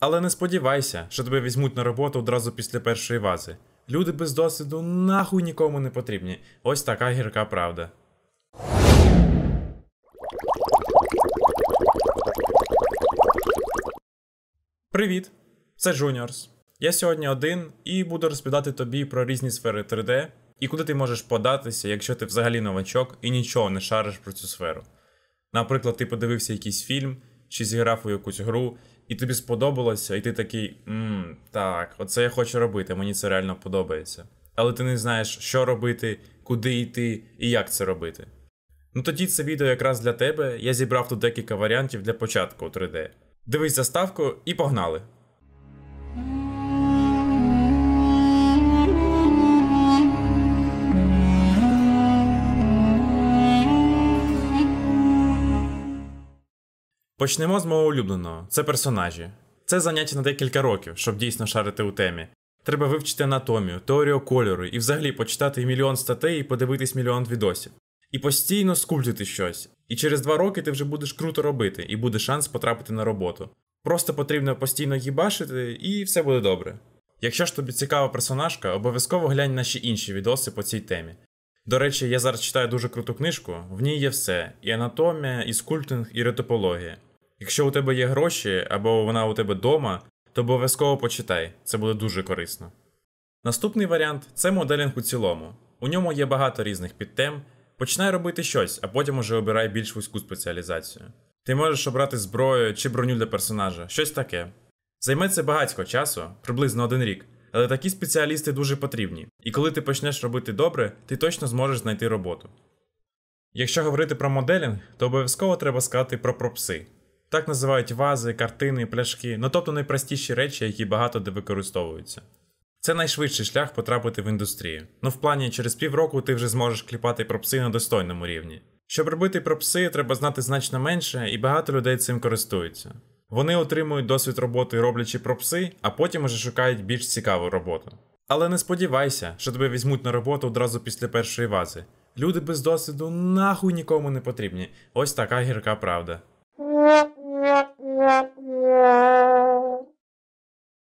Але не сподівайся, що тебе візьмуть на роботу одразу після першої вази. Люди без досвіду нахуй нікому не потрібні. Ось така гірка правда. Привіт! Це Juniors. Я сьогодні один і буду розповідати тобі про різні сфери 3D і куди ти можеш податися, якщо ти взагалі новачок і нічого не шариш про цю сферу. Наприклад, ти подивився якийсь фільм чи зіграв у якусь гру і тобі сподобалося, і ти такий мм, так, оце я хочу робити, мені це реально подобається. Але ти не знаєш, що робити, куди йти і як це робити. Ну тоді це відео якраз для тебе. Я зібрав тут декілька варіантів для початку 3D. Дивись заставку і погнали! Почнемо з мого улюбленого це персонажі. Це заняття на декілька років, щоб дійсно шарити у темі. Треба вивчити анатомію, теорію кольору і взагалі почитати мільйон статей і подивитись мільйон відосів. І постійно скульптити щось. І через два роки ти вже будеш круто робити і буде шанс потрапити на роботу. Просто потрібно постійно їбашити, і все буде добре. Якщо ж тобі цікава персонажка, обов'язково глянь наші інші відоси по цій темі. До речі, я зараз читаю дуже круту книжку, в ній є все: і анатомія, і скульптинг, і ретопологія. Якщо у тебе є гроші або вона у тебе дома, то обов'язково почитай, це буде дуже корисно. Наступний варіант це моделінг у цілому. У ньому є багато різних підтем. Починай робити щось, а потім уже обирай більш вузьку спеціалізацію. Ти можеш обрати зброю чи броню для персонажа, щось таке. Займе це багатько часу, приблизно один рік, але такі спеціалісти дуже потрібні, і коли ти почнеш робити добре, ти точно зможеш знайти роботу. Якщо говорити про моделінг, то обов'язково треба сказати про пропси. Так називають вази, картини, пляшки, ну тобто найпростіші речі, які багато де використовуються. Це найшвидший шлях потрапити в індустрію. Ну в плані через півроку ти вже зможеш кліпати пропси на достойному рівні. Щоб робити пропси, треба знати значно менше, і багато людей цим користуються. Вони отримують досвід роботи, роблячи пропси, а потім уже шукають більш цікаву роботу. Але не сподівайся, що тебе візьмуть на роботу одразу після першої вази. Люди без досвіду нахуй нікому не потрібні. Ось така гірка правда.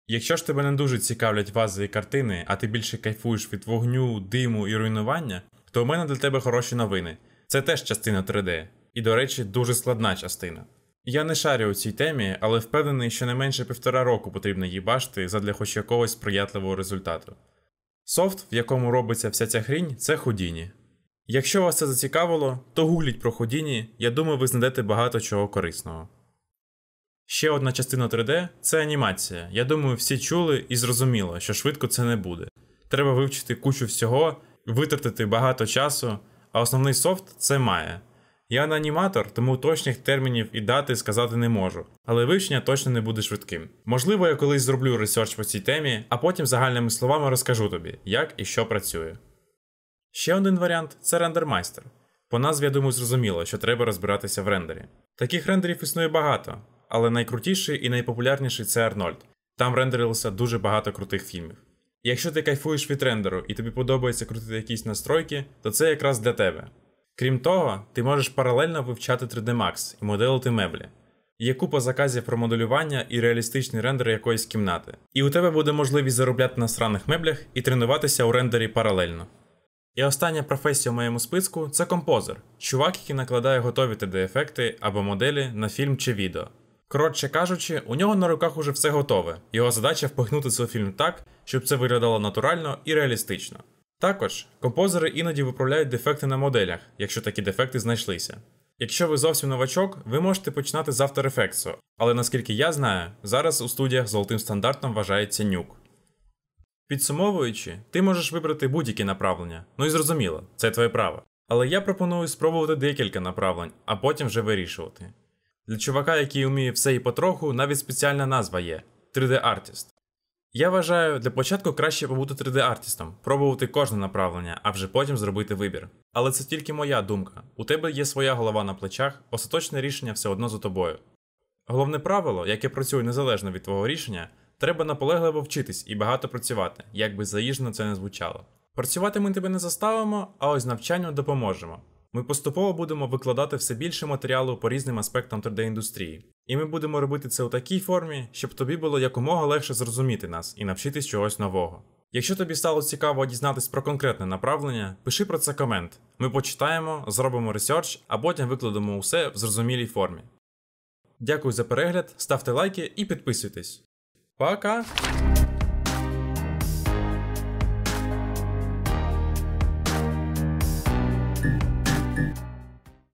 Якщо ж тебе не дуже цікавлять вази і картини, а ти більше кайфуєш від вогню, диму і руйнування, то в мене для тебе хороші новини. Це теж частина 3D, і, до речі, дуже складна частина. Я не шарю у цій темі, але впевнений, що не менше півтора року потрібно її бачити задля хоч якогось сприятливого результату. Софт, в якому робиться вся ця хрінь, це Houdini. Якщо вас це зацікавило, то гугліть про Houdini, я думаю, ви знайдете багато чого корисного. Ще одна частина 3D це анімація. Я думаю, всі чули і зрозуміло, що швидко це не буде. Треба вивчити кучу всього, витратити багато часу, а основний софт це має. Я не аніматор, тому точних термінів і дати сказати не можу, але вивчення точно не буде швидким. Можливо, я колись зроблю ресерч по цій темі, а потім загальними словами розкажу тобі, як і що працює. Ще один варіант це рендермайстер. По назві я думаю, зрозуміло, що треба розбиратися в рендері. Таких рендерів існує багато але найкрутіший і найпопулярніший це Арнольд. Там рендерилося дуже багато крутих фільмів. Якщо ти кайфуєш від рендеру і тобі подобається крутити якісь настройки, то це якраз для тебе. Крім того, ти можеш паралельно вивчати 3D Max і моделити меблі. Є купа заказів про моделювання і реалістичний рендер якоїсь кімнати. І у тебе буде можливість заробляти на сраних меблях і тренуватися у рендері паралельно. І остання професія в моєму списку це композер, чувак, який накладає готові 3D-ефекти або моделі на фільм чи відео. Коротше кажучи, у нього на руках уже все готове. Його задача впихнути цей фільм так, щоб це виглядало натурально і реалістично. Також композери іноді виправляють дефекти на моделях, якщо такі дефекти знайшлися. Якщо ви зовсім новачок, ви можете починати з After Effects, але наскільки я знаю, зараз у студіях золотим стандартом вважається нюк. Підсумовуючи, ти можеш вибрати будь-які направлення, ну і зрозуміло, це твоє право. Але я пропоную спробувати декілька направлень, а потім вже вирішувати. Для чувака, який вміє все і потроху, навіть спеціальна назва є 3D-артіст. Я вважаю, для початку краще побути 3D-артістом, пробувати кожне направлення, а вже потім зробити вибір. Але це тільки моя думка. У тебе є своя голова на плечах, остаточне рішення все одно за тобою. Головне правило, яке працює незалежно від твого рішення, треба наполегливо вчитись і багато працювати, як би заїжджено це не звучало. Працювати ми тебе не заставимо, а ось навчанню допоможемо. Ми поступово будемо викладати все більше матеріалу по різним аспектам 3D-індустрії, і ми будемо робити це у такій формі, щоб тобі було якомога легше зрозуміти нас і навчитись чогось нового. Якщо тобі стало цікаво дізнатись про конкретне направлення, пиши про це комент. Ми почитаємо, зробимо ресерч, а потім викладемо усе в зрозумілій формі. Дякую за перегляд, ставте лайки і підписуйтесь. Пока!